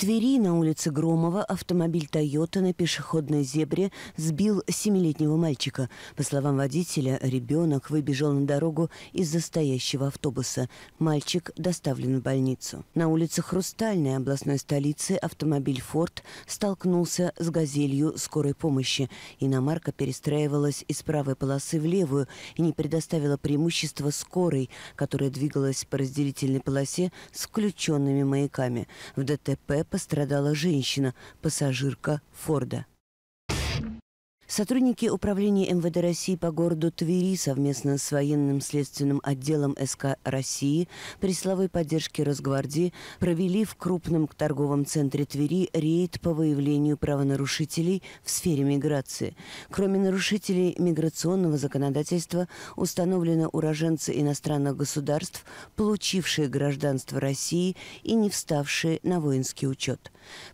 Твери на улице Громова автомобиль «Тойота» на пешеходной зебре сбил семилетнего мальчика. По словам водителя, ребенок выбежал на дорогу из-за стоящего автобуса. Мальчик доставлен в больницу. На улице Хрустальной областной столицы автомобиль «Форд» столкнулся с «Газелью» скорой помощи. Иномарка перестраивалась из правой полосы в левую и не предоставила преимущества скорой, которая двигалась по разделительной полосе с включенными маяками. В ДТП пострадала женщина, пассажирка Форда. Сотрудники Управления МВД России по городу Твери совместно с военным следственным отделом СК России при силовой поддержке Росгвардии провели в крупном торговом центре Твери рейд по выявлению правонарушителей в сфере миграции. Кроме нарушителей миграционного законодательства установлено уроженцы иностранных государств, получившие гражданство России и не вставшие на воинский учет.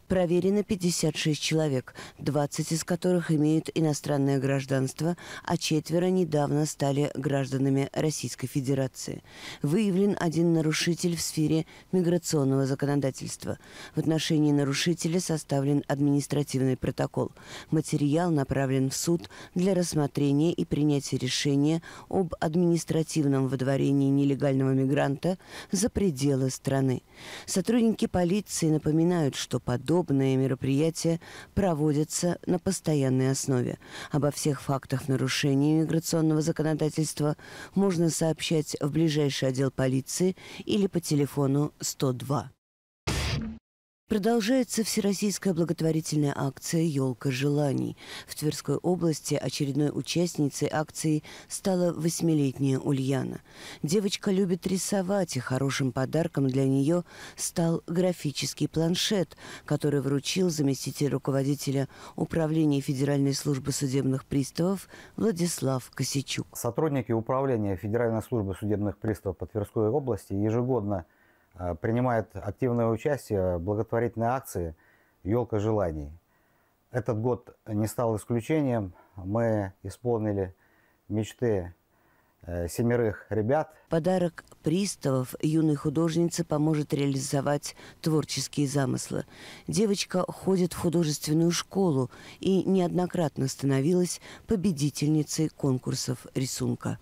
Проверено 56 человек, 20 из которых имеют иностранные иностранное гражданство, а четверо недавно стали гражданами Российской Федерации. Выявлен один нарушитель в сфере миграционного законодательства. В отношении нарушителя составлен административный протокол. Материал направлен в суд для рассмотрения и принятия решения об административном выдворении нелегального мигранта за пределы страны. Сотрудники полиции напоминают, что подобные мероприятия проводятся на постоянной основе. Обо всех фактах нарушений миграционного законодательства можно сообщать в ближайший отдел полиции или по телефону 102. Продолжается всероссийская благотворительная акция «Елка желаний». В Тверской области очередной участницей акции стала восьмилетняя Ульяна. Девочка любит рисовать, и хорошим подарком для нее стал графический планшет, который вручил заместитель руководителя Управления Федеральной службы судебных приставов Владислав Косичук. Сотрудники Управления Федеральной службы судебных приставов по Тверской области ежегодно – Э, принимает активное участие в благотворительной акции «Елка желаний». Этот год не стал исключением. Мы исполнили мечты э, семерых ребят. Подарок приставов юной художнице поможет реализовать творческие замыслы. Девочка ходит в художественную школу и неоднократно становилась победительницей конкурсов рисунка.